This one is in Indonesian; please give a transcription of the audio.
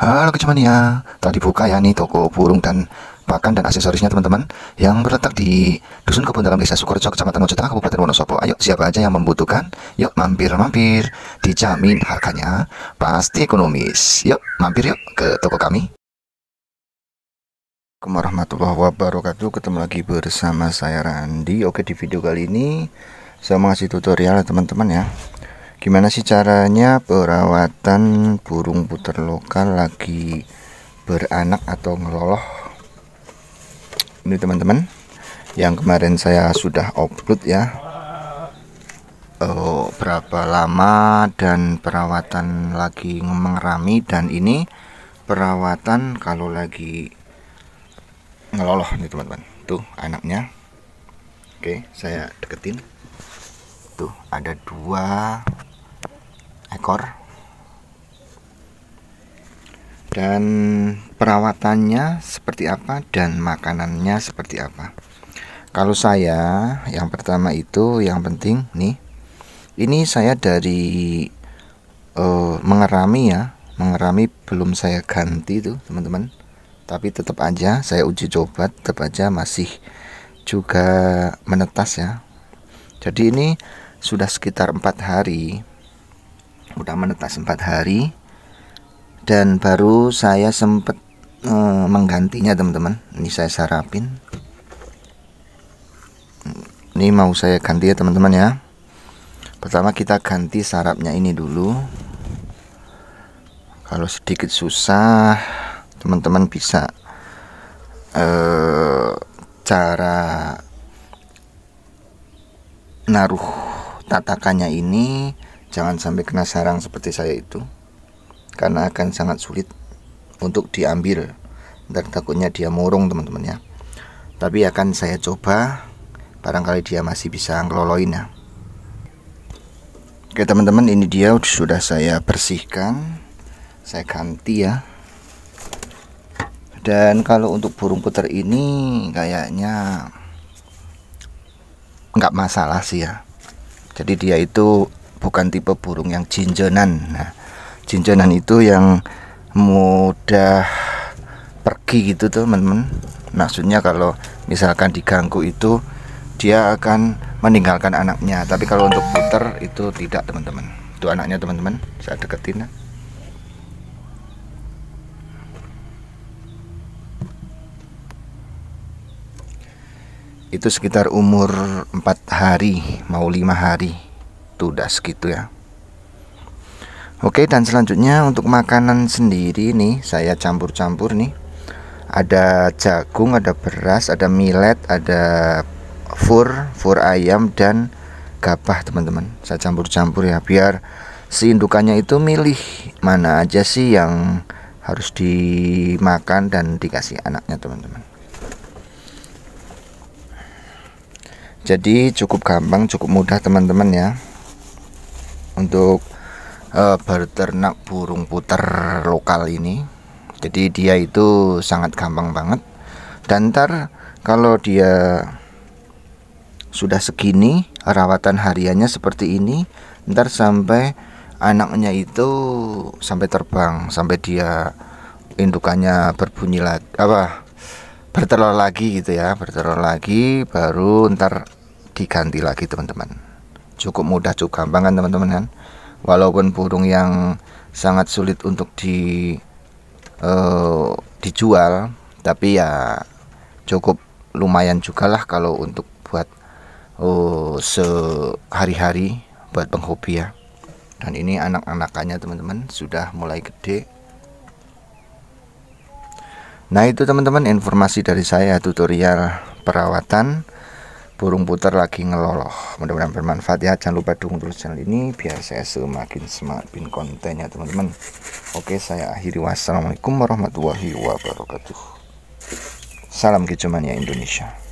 Halo kecuman ya tadi buka ya nih toko burung dan pakan dan aksesorisnya teman-teman yang berletak di Dusun Kebun Dalam Desa Sukorejo Kecamatan Mojotengah Kabupaten Wonosobo. Ayo siapa aja yang membutuhkan, yuk mampir-mampir, dijamin harganya pasti ekonomis. Yuk mampir yuk ke toko kami. Assalamualaikum wabarakatuh Ketemu lagi bersama saya Randi Oke di video kali ini Saya mau ngasih tutorial teman-teman ya gimana sih caranya perawatan burung puter lokal lagi beranak atau ngeloloh ini teman-teman yang kemarin saya sudah upload ya oh, berapa lama dan perawatan lagi mengerami dan ini perawatan kalau lagi ngeloloh nih teman-teman tuh anaknya oke saya deketin tuh ada dua ekor dan perawatannya seperti apa dan makanannya seperti apa kalau saya yang pertama itu yang penting nih ini saya dari uh, mengerami ya mengerami belum saya ganti tuh teman-teman tapi tetap aja saya uji coba tetap aja masih juga menetas ya jadi ini sudah sekitar empat hari udah menetas empat hari dan baru saya sempet eh, menggantinya teman-teman ini saya sarapin ini mau saya ganti ya teman-teman ya pertama kita ganti sarapnya ini dulu kalau sedikit susah teman-teman bisa eh, cara naruh tatakannya ini Jangan sampai kena sarang seperti saya itu, karena akan sangat sulit untuk diambil dan takutnya dia murung teman-teman ya. Tapi akan saya coba, barangkali dia masih bisa ngeloloin ya. Oke teman-teman ini dia sudah saya bersihkan, saya ganti ya dan kalau untuk burung puter ini kayaknya nggak masalah sih ya jadi dia itu bukan tipe burung yang jinjenan. Nah, jinjenan itu yang mudah pergi gitu tuh teman-teman. Maksudnya kalau misalkan diganggu itu dia akan meninggalkan anaknya. Tapi kalau untuk puter itu tidak teman-teman. Itu anaknya teman-teman. Saya deketin. ya. itu sekitar umur 4 hari mau 5 hari tudas segitu ya Oke dan selanjutnya untuk makanan sendiri nih saya campur-campur nih ada jagung ada beras ada millet ada fur fur ayam dan gabah teman-teman saya campur-campur ya biar si indukannya itu milih mana aja sih yang harus dimakan dan dikasih anaknya teman-teman jadi cukup gampang cukup mudah teman-teman ya untuk uh, berternak burung puter lokal ini jadi dia itu sangat gampang banget dan ntar kalau dia sudah segini rawatan hariannya seperti ini ntar sampai anaknya itu sampai terbang sampai dia indukannya berbunyi lagi apa bertelur lagi gitu ya bertelur lagi baru ntar diganti lagi teman-teman cukup mudah cukup gampang kan teman-teman kan walaupun burung yang sangat sulit untuk di uh, dijual tapi ya cukup lumayan juga lah kalau untuk buat uh, sehari-hari buat penghobi ya dan ini anak-anakannya teman-teman sudah mulai gede nah itu teman-teman informasi dari saya tutorial perawatan burung puter lagi ngeloloh mudah-mudahan bermanfaat ya jangan lupa dukung terus channel ini biar saya semakin semakin kontennya teman-teman oke saya akhiri wassalamualaikum warahmatullahi wabarakatuh salam kecuman ya Indonesia